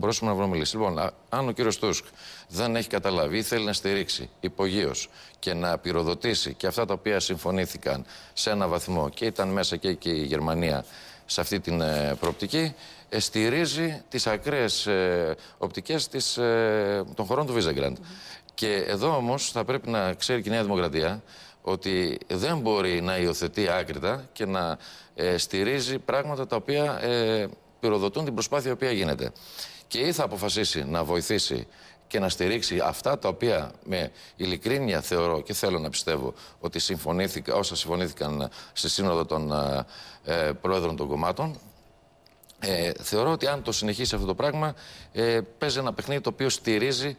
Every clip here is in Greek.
μπορούσαμε να βρούμε Λοιπόν, αν ο κύριος Τούσκ δεν έχει καταλάβει ή θέλει να στηρίξει υπογείως και να πυροδοτήσει και αυτά τα οποία συμφωνήθηκαν σε ένα βαθμό και ήταν μέσα και, η Γερμανία σε αυτή την ε, προοπτική, ε, στηρίζει τις ακραίες ε, οπτικές των χωρών του Βίζεγκραντ. Mm-hmm. Και εδώ όμως θα πρέπει να ξέρει και η Νέα Δημοκρατία ότι δεν μπορεί να υιοθετεί άκρητα και να στηρίζει πράγματα τα οποία πυροδοτούν την προσπάθεια η οποία γίνεται. Και ή θα αποφασίσει να βοηθήσει και να στηρίξει αυτά τα οποία με ειλικρίνεια θεωρώ και θέλω να πιστεύω ότι συμφωνήθηκα, όσα συμφωνήθηκαν στη σύνοδο των ε, ε, πρόεδρων των κομμάτων. Ε, θεωρώ ότι αν το συνεχίσει αυτό το πράγμα ε, παίζει ένα παιχνίδι το οποίο στηρίζει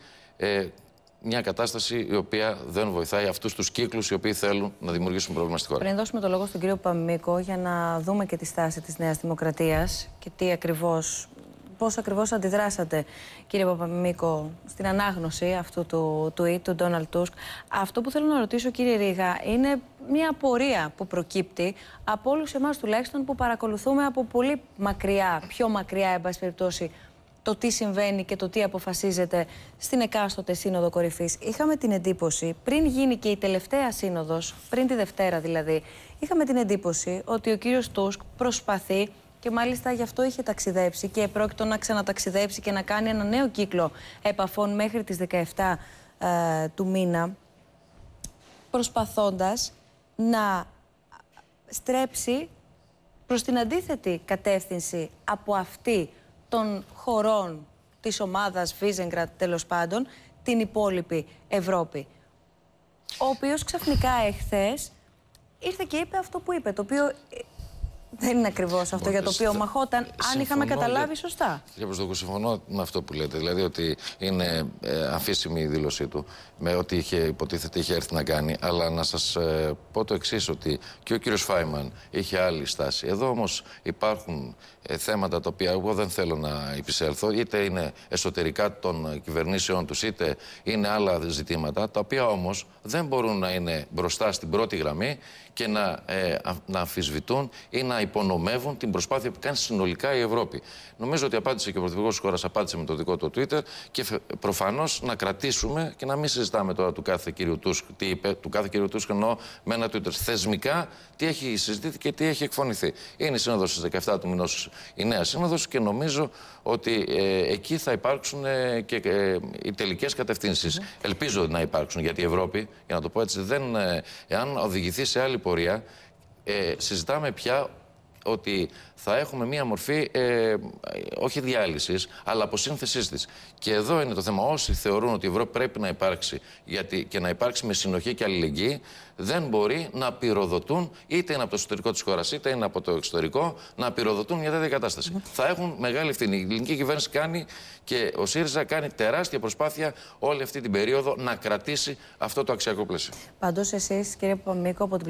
μια κατάσταση η οποία δεν βοηθάει αυτούς τους κύκλους οι οποίοι θέλουν να δημιουργήσουν πρόβλημα στη χώρα. Πριν δώσουμε το λόγο στον κύριο Παμίκο για να δούμε και τη στάση της Νέας Δημοκρατίας και τι ακριβώς. Πώς ακριβώς αντιδράσατε, κύριε Παπαμίκο, στην ανάγνωση αυτού του tweet του Ντόναλτ Τούσκ. Αυτό που θέλω να ρωτήσω, κύριε Ρίγα, είναι μια απορία που προκύπτει από όλους εμάς τουλάχιστον που παρακολουθούμε από πολύ μακριά, πιο μακριά, εν πάση περιπτώσει, το τι συμβαίνει και το τι αποφασίζεται στην εκάστοτε Σύνοδο Κορυφής. Είχαμε την εντύπωση, πριν γίνει και η τελευταία Σύνοδος, πριν τη Δευτέρα δηλαδή, είχαμε την εντύπωση ότι ο κύριος Τούσκ προσπαθεί και μάλιστα γι' αυτό είχε ταξιδέψει και πρόκειτο να ξαναταξιδέψει και να κάνει ένα νέο κύκλο επαφών μέχρι τις 17 ε, του μήνα, προσπαθώντας να στρέψει προς την αντίθετη κατεύθυνση από αυτή των χωρών της ομάδας Βίζεγκρατ τέλος πάντων την υπόλοιπη Ευρώπη. Ο οποίος ξαφνικά εχθές ήρθε και είπε αυτό που είπε, το οποίο δεν είναι ακριβώς αυτό για το οποίο μαχόταν, αν είχαμε καταλάβει σωστά. Κύριε Προσδοκού, συμφωνώ με αυτό που λέτε. Δηλαδή ότι είναι ε, αφήσιμη η δήλωσή του με ό,τι είχε υποτίθεται είχε έρθει να κάνει. Αλλά να σας ε, πω το εξής, ότι και ο κύριος Φάιμαν είχε άλλη στάση. Εδώ όμως υπάρχουν ε, θέματα τα οποία εγώ δεν θέλω να υπησέλθω, είτε είναι εσωτερικά των κυβερνήσεών τους, είτε είναι άλλα ζητήματα, τα οποία όμως δεν μπορούν να είναι μπροστά στην πρώτη γραμμή και να, ε, να αμφισβητούν ή να υπονομεύουν την προσπάθεια που κάνει συνολικά η Ευρώπη. Νομίζω ότι απάντησε και ο Πρωθυπουργός της χώρας, απάντησε με το δικό του Twitter και προφανώς να κρατήσουμε και να μην συζητάμε τώρα του κάθε κυρίου Τούσκ τι είπε, του κάθε κυρίου Τούσκ εννοώ με ένα Twitter. Θεσμικά τι έχει συζητηθεί και τι έχει εκφωνηθεί. Είναι η σύνοδος στι 17 του μηνός, η νέα σύνοδος και νομίζω ότι ε, εκεί θα υπάρξουν ε, και ε, οι τελικές κατευθύνσεις. Mm. Ελπίζω να υπάρξουν γιατί η Ευρώπη, για να το πω έτσι, δεν, εάν οδηγηθεί σε άλλη πορεία, ε, συζητάμε πια ότι θα έχουμε μία μορφή ε, όχι διάλυσης, αλλά αποσύνθεσής της. Και εδώ είναι το θέμα. Όσοι θεωρούν ότι η Ευρώπη πρέπει να υπάρξει γιατί, και να υπάρξει με συνοχή και αλληλεγγύη, δεν μπορεί να πυροδοτούν, είτε είναι από το εσωτερικό της χώρας, είτε είναι από το εξωτερικό, να πυροδοτούν μια τέτοια κατάσταση. Ναι. Θα έχουν μεγάλη ευθύνη. Η ελληνική κυβέρνηση κάνει και ο ΣΥΡΙΖΑ κάνει τεράστια προσπάθεια όλη αυτή την περίοδο να κρατήσει αυτό το αξιακό πλαίσιο. Πάντω, εσείς, κύριε Πομίκο, από την